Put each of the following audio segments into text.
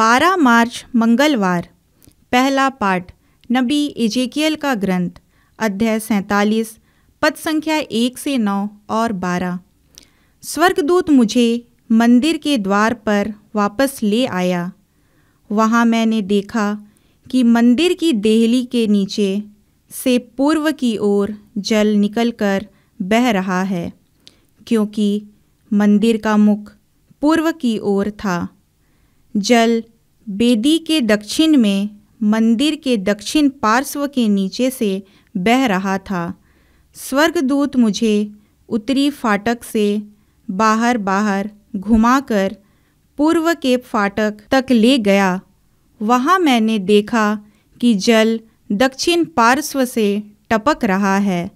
12 मार्च मंगलवार पहला पाठ नबी इजेकियल का ग्रंथ अध्याय सैंतालीस पद संख्या एक से नौ और बारह स्वर्गदूत मुझे मंदिर के द्वार पर वापस ले आया वहाँ मैंने देखा कि मंदिर की देहली के नीचे से पूर्व की ओर जल निकलकर बह रहा है क्योंकि मंदिर का मुख पूर्व की ओर था जल बेदी के दक्षिण में मंदिर के दक्षिण पार्श्व के नीचे से बह रहा था स्वर्गदूत मुझे उत्तरी फाटक से बाहर बाहर घुमाकर पूर्व के फाटक तक ले गया वहाँ मैंने देखा कि जल दक्षिण पार्श्व से टपक रहा है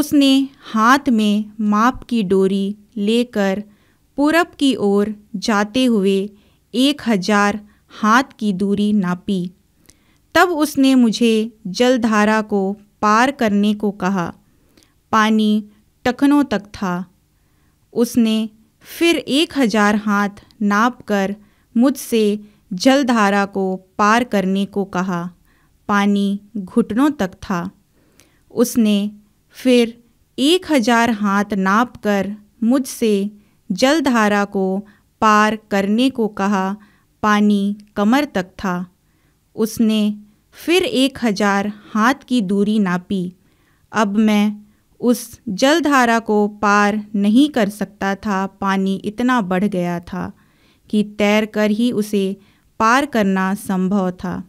उसने हाथ में माप की डोरी लेकर पूरब की ओर जाते हुए एक हजार हाथ की दूरी नापी तब उसने मुझे जलधारा को पार करने को कहा पानी टखनों तक था उसने फिर एक हजार हाथ नाप कर मुझसे जलधारा को पार करने को कहा पानी घुटनों तक था उसने फिर एक हजार हाथ नाप कर मुझसे जलधारा को पार करने को कहा पानी कमर तक था उसने फिर एक हजार हाथ की दूरी नापी अब मैं उस जलधारा को पार नहीं कर सकता था पानी इतना बढ़ गया था कि तैर कर ही उसे पार करना संभव था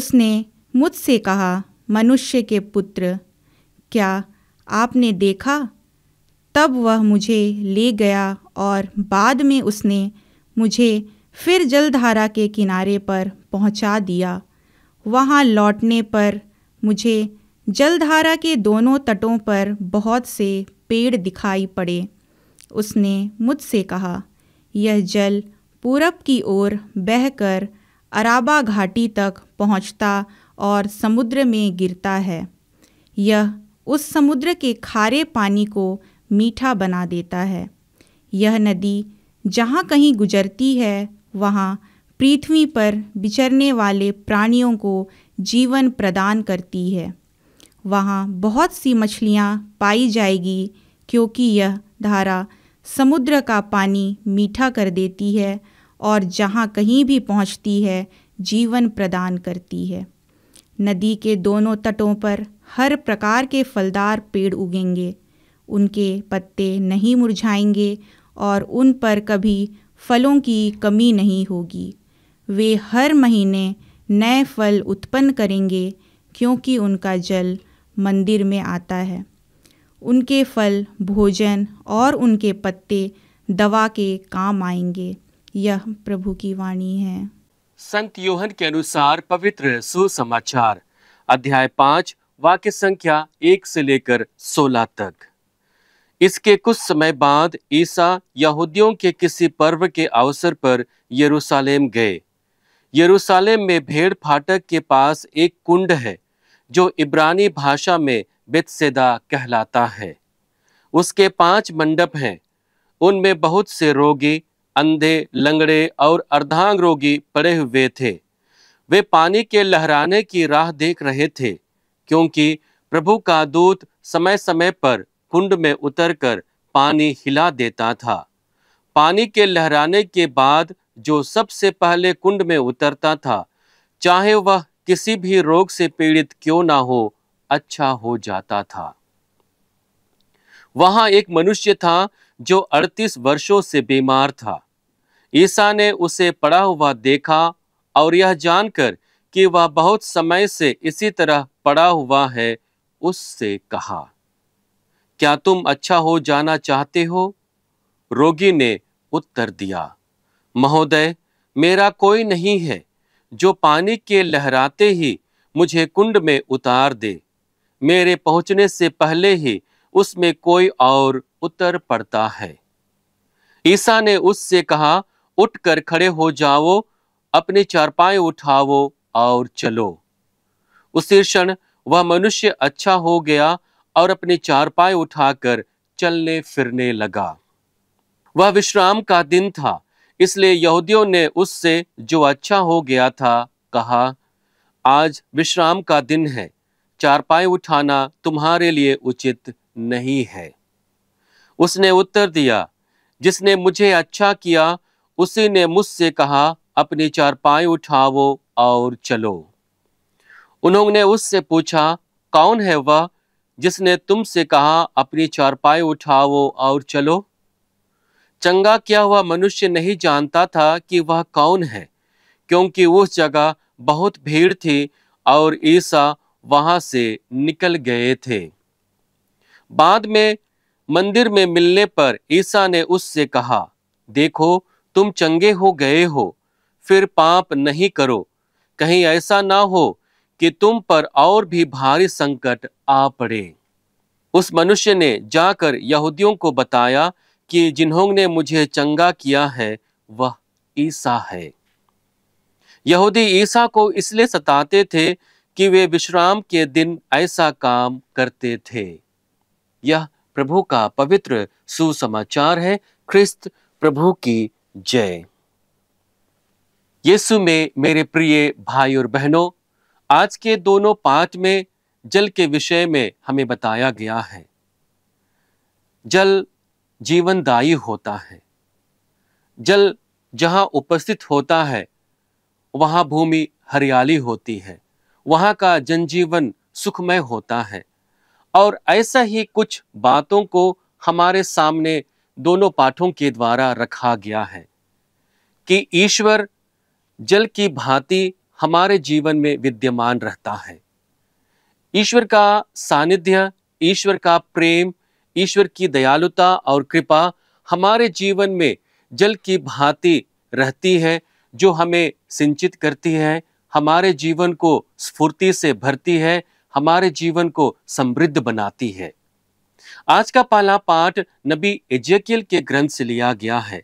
उसने मुझसे कहा मनुष्य के पुत्र क्या आपने देखा तब वह मुझे ले गया और बाद में उसने मुझे फिर जलधारा के किनारे पर पहुंचा दिया वहां लौटने पर मुझे जलधारा के दोनों तटों पर बहुत से पेड़ दिखाई पड़े उसने मुझसे कहा यह जल पूरब की ओर बहकर अराबा घाटी तक पहुंचता और समुद्र में गिरता है यह उस समुद्र के खारे पानी को मीठा बना देता है यह नदी जहाँ कहीं गुजरती है वहाँ पृथ्वी पर बिचरने वाले प्राणियों को जीवन प्रदान करती है वहाँ बहुत सी मछलियाँ पाई जाएगी क्योंकि यह धारा समुद्र का पानी मीठा कर देती है और जहाँ कहीं भी पहुँचती है जीवन प्रदान करती है नदी के दोनों तटों पर हर प्रकार के फलदार पेड़ उगेंगे उनके पत्ते नहीं मुरझाएंगे और उन पर कभी फलों की कमी नहीं होगी वे हर महीने नए फल उत्पन्न करेंगे क्योंकि उनका जल मंदिर में आता है उनके फल भोजन और उनके पत्ते दवा के काम आएंगे यह प्रभु की वाणी है संत योहन के अनुसार पवित्र सुसमाचार अध्याय पाँच वाक्य संख्या एक से लेकर सोलह तक इसके कुछ समय बाद ईसा यहूदियों के किसी पर्व के अवसर पर यरूशलेम गए यरूशलेम में भेड़ फाटक के पास एक कुंड है जो इब्रानी भाषा में बेतसेदा कहलाता है उसके पांच मंडप हैं उनमें बहुत से रोगी अंधे लंगड़े और अर्धांग रोगी पड़े हुए थे वे पानी के लहराने की राह देख रहे थे क्योंकि प्रभु का दूत समय समय पर कुंड में उतरकर पानी हिला देता था पानी के लहराने के बाद जो सबसे पहले कुंड में उतरता था चाहे वह किसी भी रोग से पीड़ित क्यों ना हो अच्छा हो जाता था वहां एक मनुष्य था जो 38 वर्षों से बीमार था ईसा ने उसे पड़ा हुआ देखा और यह जानकर कि वह बहुत समय से इसी तरह पड़ा हुआ है उससे कहा क्या तुम अच्छा हो जाना चाहते हो रोगी ने उत्तर दिया महोदय मेरा कोई नहीं है जो पानी के लहराते ही मुझे कुंड में उतार दे मेरे पहुंचने से पहले ही उसमें कोई और उतर पड़ता है ईसा ने उससे कहा उठकर खड़े हो जाओ अपने चारपाएं उठाओ और चलो उसी क्षण वह मनुष्य अच्छा हो गया और अपने चारपाए उठाकर चलने फिरने लगा वह विश्राम का दिन था इसलिए यहूदियों ने उससे जो अच्छा हो गया था कहा आज विश्राम का दिन है चारपाई उठाना तुम्हारे लिए उचित नहीं है उसने उत्तर दिया जिसने मुझे अच्छा किया उसी ने मुझसे कहा अपनी चारपाई उठाओ और चलो उन्होंने उससे पूछा कौन है वह जिसने तुमसे कहा अपनी चारपाई उठाओ और चलो चंगा क्या हुआ मनुष्य नहीं जानता था कि वह कौन है क्योंकि उस जगह बहुत भीड़ थी और ईसा वहां से निकल गए थे बाद में मंदिर में मिलने पर ईसा ने उससे कहा देखो तुम चंगे हो गए हो फिर पाप नहीं करो कहीं ऐसा ना हो कि तुम पर और भी भारी संकट आ पड़े उस मनुष्य ने जाकर यहूदियों को बताया कि जिन्होंने मुझे चंगा किया है वह ईसा है यहूदी ईसा को इसलिए सताते थे कि वे विश्राम के दिन ऐसा काम करते थे यह प्रभु का पवित्र सुसमाचार है ख्रिस्त प्रभु की जय यीशु में मेरे प्रिय भाई और बहनों आज के दोनों पाठ में जल के विषय में हमें बताया गया है जल जीवनदायी होता है जल जहां उपस्थित होता है वहां भूमि हरियाली होती है वहां का जनजीवन सुखमय होता है और ऐसा ही कुछ बातों को हमारे सामने दोनों पाठों के द्वारा रखा गया है कि ईश्वर जल की भांति हमारे जीवन में विद्यमान रहता है ईश्वर का सानिध्य ईश्वर का प्रेम ईश्वर की दयालुता और कृपा हमारे जीवन में जल की भांति रहती है जो हमें सिंचित करती है हमारे जीवन को स्फूर्ति से भरती है हमारे जीवन को समृद्ध बनाती है आज का पहला पाठ नबी एजेकियल के ग्रंथ से लिया गया है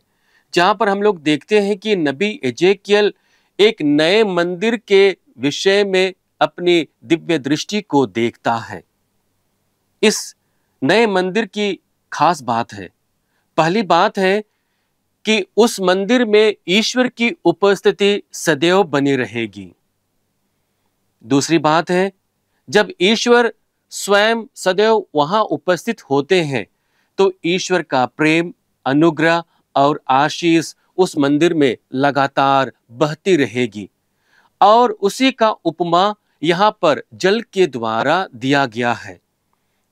जहां पर हम लोग देखते हैं कि नबी एजेकियल एक नए मंदिर के विषय में अपनी दिव्य दृष्टि को देखता है इस नए मंदिर की खास बात है पहली बात है कि उस मंदिर में ईश्वर की उपस्थिति सदैव बनी रहेगी दूसरी बात है जब ईश्वर स्वयं सदैव वहां उपस्थित होते हैं तो ईश्वर का प्रेम अनुग्रह और आशीष उस मंदिर में लगातार बहती रहेगी और उसी का उपमा यहाँ पर जल के द्वारा दिया गया है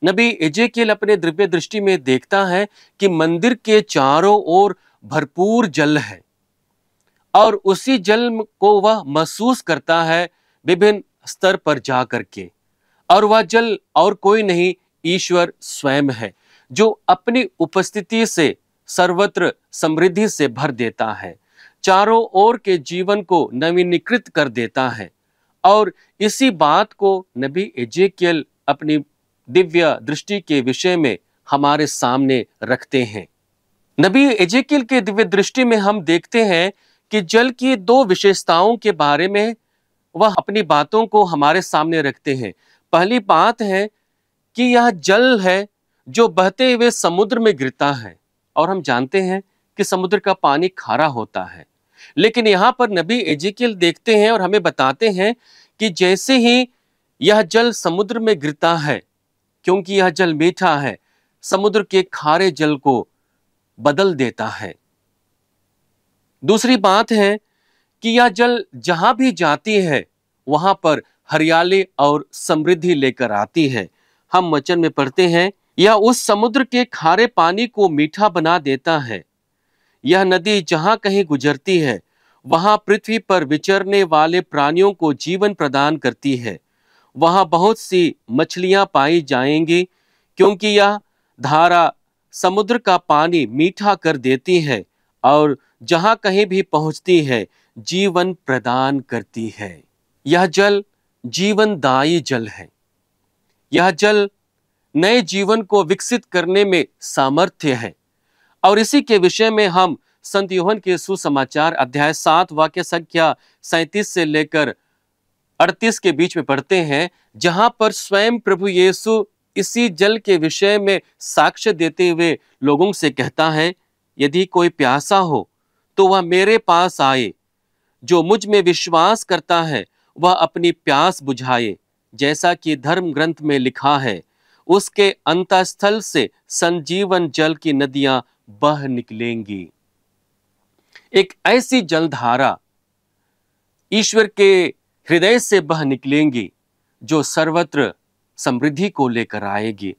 नबी एजेकेल अपने द्रव्य दृष्टि में देखता है कि मंदिर के चारों ओर भरपूर जल है और उसी जल को वह महसूस करता है विभिन्न स्तर पर जा करके और वह जल और कोई नहीं ईश्वर स्वयं है जो अपनी उपस्थिति से सर्वत्र समृद्धि से भर देता है चारों ओर के जीवन को नवीनीकृत कर देता है और इसी बात को नबी एजेकियल अपनी दिव्य दृष्टि के विषय में हमारे सामने रखते हैं नबी एजेकिल के दिव्य दृष्टि में हम देखते हैं कि जल की दो विशेषताओं के बारे में वह अपनी बातों को हमारे सामने रखते हैं पहली बात है कि यह जल है जो बहते हुए समुद्र में गिरता है और हम जानते हैं कि समुद्र का पानी खारा होता है लेकिन यहाँ पर नबी एजिकल देखते हैं और हमें बताते हैं कि जैसे ही यह जल समुद्र में गिरता है क्योंकि यह जल मीठा है समुद्र के खारे जल को बदल देता है दूसरी बात है कि यह जल जहां भी जाती है वहां पर हरियाली और समृद्धि लेकर आती है हम वचन में पढ़ते हैं यह उस समुद्र के खारे पानी को मीठा बना देता है यह नदी जहां कहीं गुजरती है वहां पृथ्वी पर विचरने वाले प्राणियों को जीवन प्रदान करती है वहां बहुत सी मछलियां पाई जाएंगी क्योंकि यह धारा समुद्र का पानी मीठा कर देती है और जहां कहीं भी पहुंचती है जीवन प्रदान करती है यह जल जीवनदायी जल है यह जल नए जीवन को विकसित करने में सामर्थ्य है और इसी के विषय में हम संत योहन के सुसमाचार अध्याय सात वाक्य संख्या सैंतीस से लेकर अड़तीस के बीच में पढ़ते हैं जहां पर स्वयं प्रभु येसु इसी जल के विषय में साक्ष्य देते हुए लोगों से कहता है यदि कोई प्यासा हो तो वह मेरे पास आए जो मुझ में विश्वास करता है वह अपनी प्यास बुझाए जैसा कि धर्म ग्रंथ में लिखा है उसके अंतस्थल से संजीवन जल की नदियां बह निकलेंगी एक ऐसी जलधारा ईश्वर के हृदय से बह निकलेंगी जो सर्वत्र समृद्धि को लेकर आएगी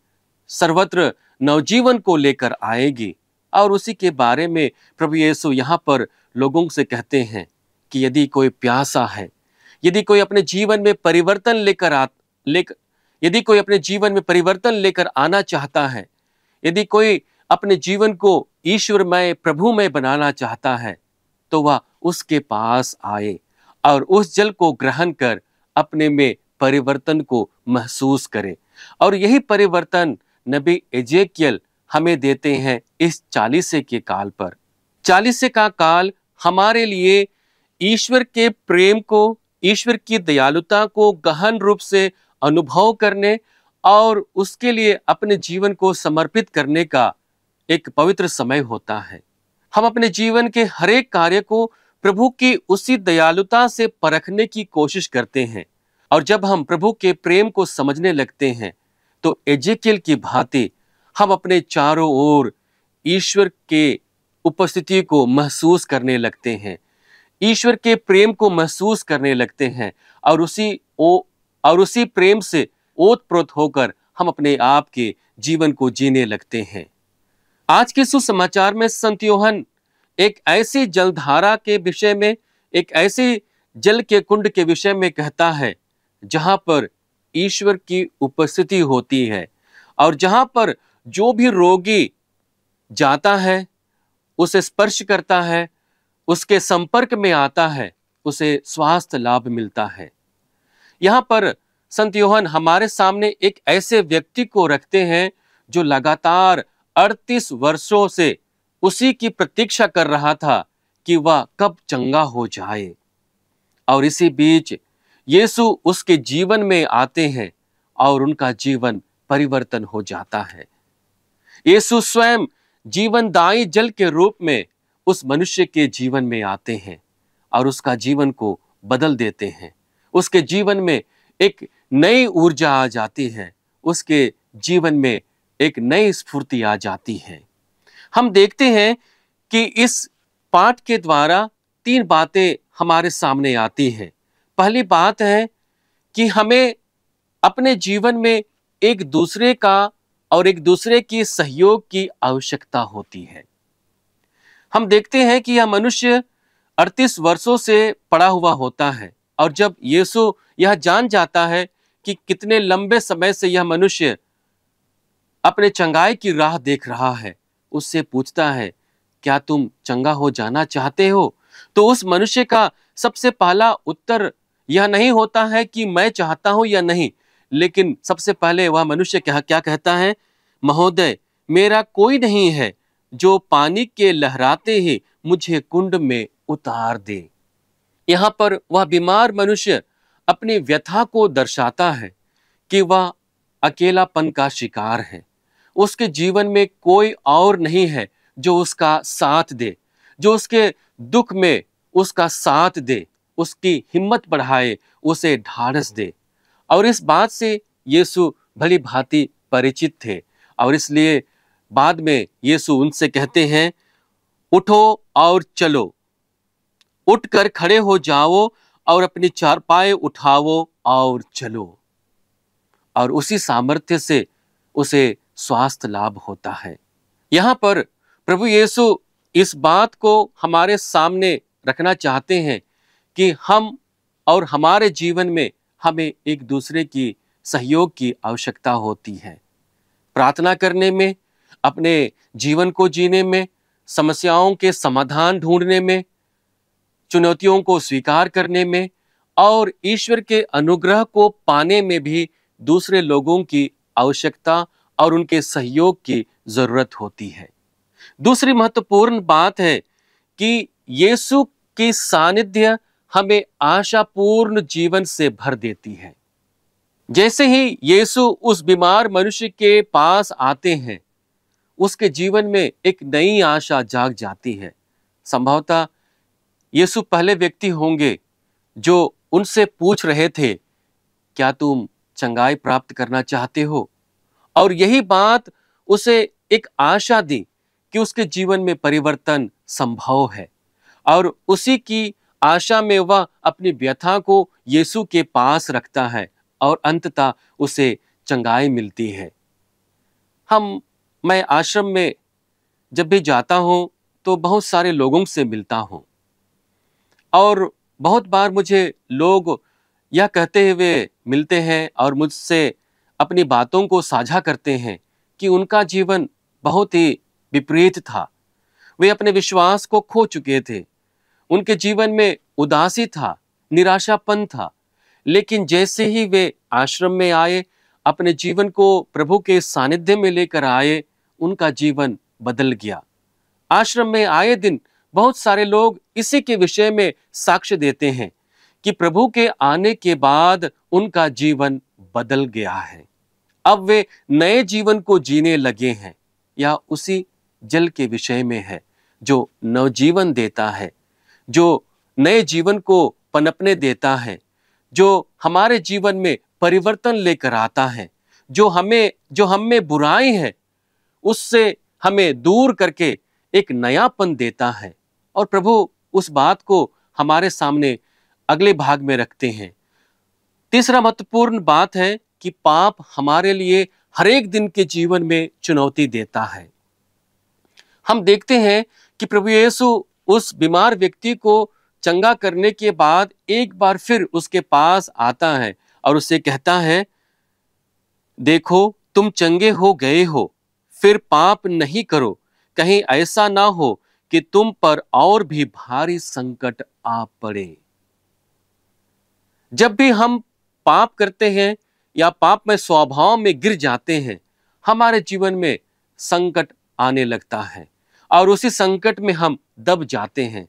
सर्वत्र नवजीवन को लेकर आएगी और उसी के बारे में प्रभु येसु यहाँ पर लोगों से कहते हैं कि यदि कोई प्यासा है यदि कोई अपने जीवन में परिवर्तन लेकर आ ले यदि कोई अपने जीवन में परिवर्तन लेकर आना चाहता है यदि कोई अपने जीवन को ईश्वरमय प्रभुमय बनाना चाहता है तो वह उसके पास आए और उस जल को ग्रहण कर अपने में परिवर्तन को महसूस करे और यही परिवर्तन नबी एजेकियल हमें देते हैं इस चालीसे के काल पर चालीसे का काल हमारे लिए ईश्वर के प्रेम को ईश्वर की दयालुता को गहन रूप से अनुभव करने और उसके लिए अपने जीवन को समर्पित करने का एक पवित्र समय होता है हम अपने जीवन के हरेक कार्य को प्रभु की उसी दयालुता से परखने की कोशिश करते हैं और जब हम प्रभु के प्रेम को समझने लगते हैं तो एजेकिल की भांति हम अपने चारों ओर ईश्वर के उपस्थिति को महसूस करने लगते हैं ईश्वर के प्रेम को महसूस करने लगते हैं और उसी ओ और उसी प्रेम से ओत प्रोत होकर हम अपने आप के जीवन को जीने लगते हैं आज के सुसमाचार में संत योहन एक ऐसी जलधारा के विषय में एक ऐसे जल के कुंड के विषय में कहता है जहां पर ईश्वर की उपस्थिति होती है और जहां पर जो भी रोगी जाता है उसे स्पर्श करता है उसके संपर्क में आता है उसे स्वास्थ्य लाभ मिलता है यहाँ पर संत योहन हमारे सामने एक ऐसे व्यक्ति को रखते हैं जो लगातार 38 वर्षों से उसी की प्रतीक्षा कर रहा था कि वह कब चंगा हो जाए और इसी बीच यीशु उसके जीवन में आते हैं और उनका जीवन परिवर्तन हो जाता है यीशु स्वयं जीवनदायी जल के रूप में उस मनुष्य के जीवन में आते हैं और उसका जीवन को बदल देते हैं उसके जीवन में एक नई ऊर्जा आ जाती है उसके जीवन में एक नई स्फूर्ति आ जाती है हम देखते हैं कि इस पाठ के द्वारा तीन बातें हमारे सामने आती हैं पहली बात है कि हमें अपने जीवन में एक दूसरे का और एक दूसरे की सहयोग की आवश्यकता होती है हम देखते हैं कि यह मनुष्य 38 वर्षों से पड़ा हुआ होता है और जब यीशु यह जान जाता है कि कितने लंबे समय से यह मनुष्य अपने चंगाई की राह देख रहा है उससे पूछता है क्या तुम चंगा हो जाना चाहते हो तो उस मनुष्य का सबसे पहला उत्तर यह नहीं होता है कि मैं चाहता हूं या नहीं लेकिन सबसे पहले वह मनुष्य क्या क्या कहता है महोदय मेरा कोई नहीं है जो पानी के लहराते ही मुझे कुंड में उतार दे यहाँ पर वह बीमार मनुष्य अपनी व्यथा को दर्शाता है कि वह अकेलापन का शिकार है उसके जीवन में कोई और नहीं है जो उसका साथ दे जो उसके दुख में उसका साथ दे उसकी हिम्मत बढ़ाए उसे ढाढ़स दे और इस बात से यीशु भली भांति परिचित थे और इसलिए बाद में यीशु उनसे कहते हैं उठो और चलो उठकर खड़े हो जाओ और अपनी चारपाए उठाओ और चलो और उसी सामर्थ्य से उसे स्वास्थ्य लाभ होता है यहां पर प्रभु येसु इस बात को हमारे सामने रखना चाहते हैं कि हम और हमारे जीवन में हमें एक दूसरे की सहयोग की आवश्यकता होती है प्रार्थना करने में अपने जीवन को जीने में समस्याओं के समाधान ढूंढने में चुनौतियों को स्वीकार करने में और ईश्वर के अनुग्रह को पाने में भी दूसरे लोगों की आवश्यकता और उनके सहयोग की जरूरत होती है दूसरी महत्वपूर्ण बात है कि यीशु की सानिध्य हमें आशापूर्ण जीवन से भर देती है जैसे ही यीशु उस बीमार मनुष्य के पास आते हैं उसके जीवन में एक नई आशा जाग जाती है संभवतः यीशु पहले व्यक्ति होंगे जो उनसे पूछ रहे थे क्या तुम चंगाई प्राप्त करना चाहते हो और यही बात उसे एक आशा दी कि उसके जीवन में परिवर्तन संभव है और उसी की आशा में वह अपनी व्यथा को यीशु के पास रखता है और अंततः उसे चंगाई मिलती है हम मैं आश्रम में जब भी जाता हूँ तो बहुत सारे लोगों से मिलता हूँ और बहुत बार मुझे लोग यह कहते हुए मिलते हैं और मुझसे अपनी बातों को साझा करते हैं कि उनका जीवन बहुत ही विपरीत था वे अपने विश्वास को खो चुके थे उनके जीवन में उदासी था निराशापन था लेकिन जैसे ही वे आश्रम में आए अपने जीवन को प्रभु के सानिध्य में लेकर आए उनका जीवन बदल गया आश्रम में आए दिन बहुत सारे लोग इसी के विषय में साक्ष्य देते हैं कि प्रभु के आने के बाद उनका जीवन बदल गया है अब वे नए जीवन को जीने लगे हैं या उसी जल के विषय में है जो नवजीवन देता है जो नए जीवन को पनपने देता है जो हमारे जीवन में परिवर्तन लेकर आता है जो हमें जो हम में बुराई है उससे हमें दूर करके एक नयापन देता है और प्रभु उस बात को हमारे सामने अगले भाग में रखते हैं तीसरा महत्वपूर्ण बात है कि पाप हमारे लिए हरेक दिन के जीवन में चुनौती देता है हम देखते हैं कि प्रभु येसु उस बीमार व्यक्ति को चंगा करने के बाद एक बार फिर उसके पास आता है और उसे कहता है देखो तुम चंगे हो गए हो फिर पाप नहीं करो कहीं ऐसा ना हो कि तुम पर और भी भारी संकट आ पड़े जब भी हम पाप करते हैं या पाप में स्वभाव में गिर जाते हैं हमारे जीवन में संकट आने लगता है और उसी संकट में हम दब जाते हैं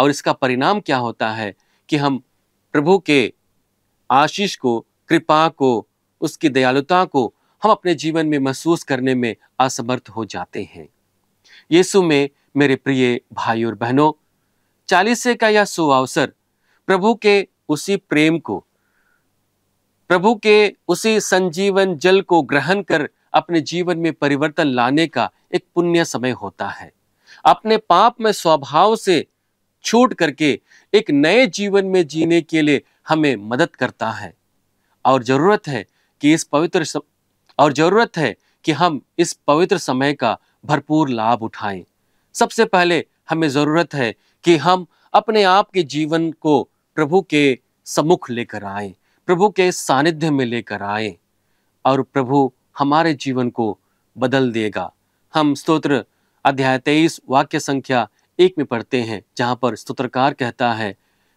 और इसका परिणाम क्या होता है कि हम प्रभु के आशीष को कृपा को उसकी दयालुता को हम अपने जीवन में महसूस करने में असमर्थ हो जाते हैं यीशु में मेरे प्रिय भाई और बहनों चालीसे का यह सुअवसर प्रभु के उसी प्रेम को प्रभु के उसी संजीवन जल को ग्रहण कर अपने जीवन में परिवर्तन लाने का एक पुण्य समय होता है अपने पाप में स्वभाव से छूट करके एक नए जीवन में जीने के लिए हमें मदद करता है और जरूरत है कि इस पवित्र सम... और जरूरत है कि हम इस पवित्र समय का भरपूर लाभ उठाएं सबसे पहले हमें ज़रूरत है कि हम अपने आप के जीवन को प्रभु के सम्मुख लेकर आए प्रभु के सानिध्य में लेकर आए और प्रभु हमारे जीवन को बदल देगा हम स्तोत्र अध्याय तेईस वाक्य संख्या एक में पढ़ते हैं जहाँ पर स्तोत्रकार कहता है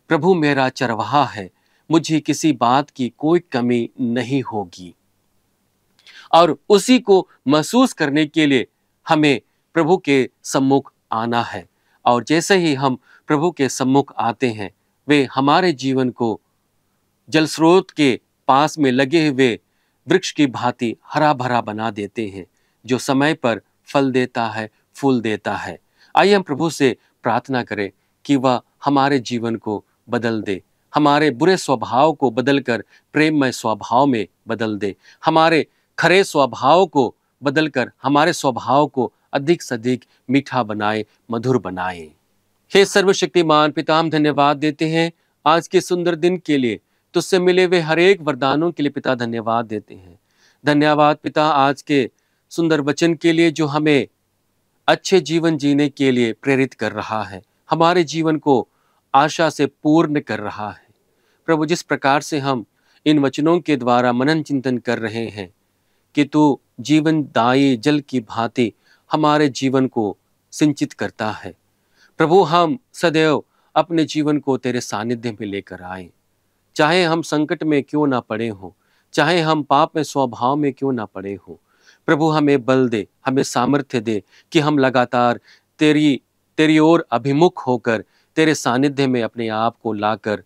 प्रभु मेरा चरवाहा है मुझे किसी बात की कोई कमी नहीं होगी और उसी को महसूस करने के लिए हमें प्रभु के सम्मुख आना है और जैसे ही हम प्रभु के सम्मुख आते हैं वे हमारे जीवन को जल स्रोत के पास में लगे हुए वृक्ष की भांति हरा भरा बना देते हैं जो समय पर फल देता है फूल देता है आइए हम प्रभु से प्रार्थना करें कि वह हमारे जीवन को बदल दे हमारे बुरे स्वभाव को बदलकर प्रेममय स्वभाव में बदल दे हमारे खरे स्वभाव को बदलकर हमारे स्वभाव को अधिक से अधिक मीठा बनाए मधुर बनाए हे सर्वशक्तिमान पिता हम धन्यवाद देते हैं आज के सुंदर दिन के लिए तुझसे मिले हुए हरेक वरदानों के लिए पिता धन्यवाद देते हैं धन्यवाद पिता आज के सुंदर वचन के लिए जो हमें अच्छे जीवन जीने के लिए प्रेरित कर रहा है हमारे जीवन को आशा से पूर्ण कर रहा है प्रभु जिस प्रकार से हम इन वचनों के द्वारा मनन चिंतन कर रहे हैं कि तू जीवनदायी जल की भांति हमारे जीवन को सिंचित करता है प्रभु हम सदैव अपने जीवन को तेरे सानिध्य में लेकर आए चाहे हम संकट में क्यों ना पड़े हों चाहे हम पाप में स्वभाव में क्यों ना पड़े हों प्रभु हमें बल दे हमें सामर्थ्य दे कि हम लगातार तेरी तेरी ओर अभिमुख होकर तेरे सानिध्य में अपने आप को लाकर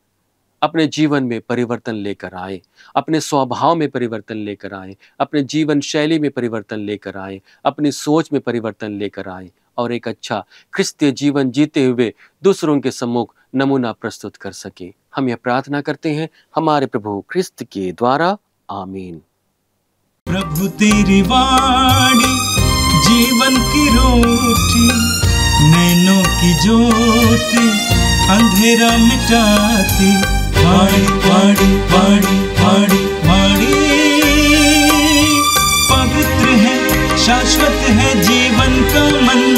अपने जीवन में परिवर्तन लेकर आए अपने स्वभाव में परिवर्तन लेकर आए अपने जीवन शैली में परिवर्तन लेकर आए अपनी सोच में परिवर्तन लेकर आए और एक अच्छा ख्रिस्तीय जीवन जीते हुए दूसरों के सम्मुख नमूना प्रस्तुत कर सके हम यह प्रार्थना करते हैं हमारे प्रभु ख्रिस्त के द्वारा आमीन प्रभु तेरी वाणी जीवन की रोटी नैनों की ज्योति अंधेरा मिटाती पवित्र है शाश्वत है जीवन का मंत्र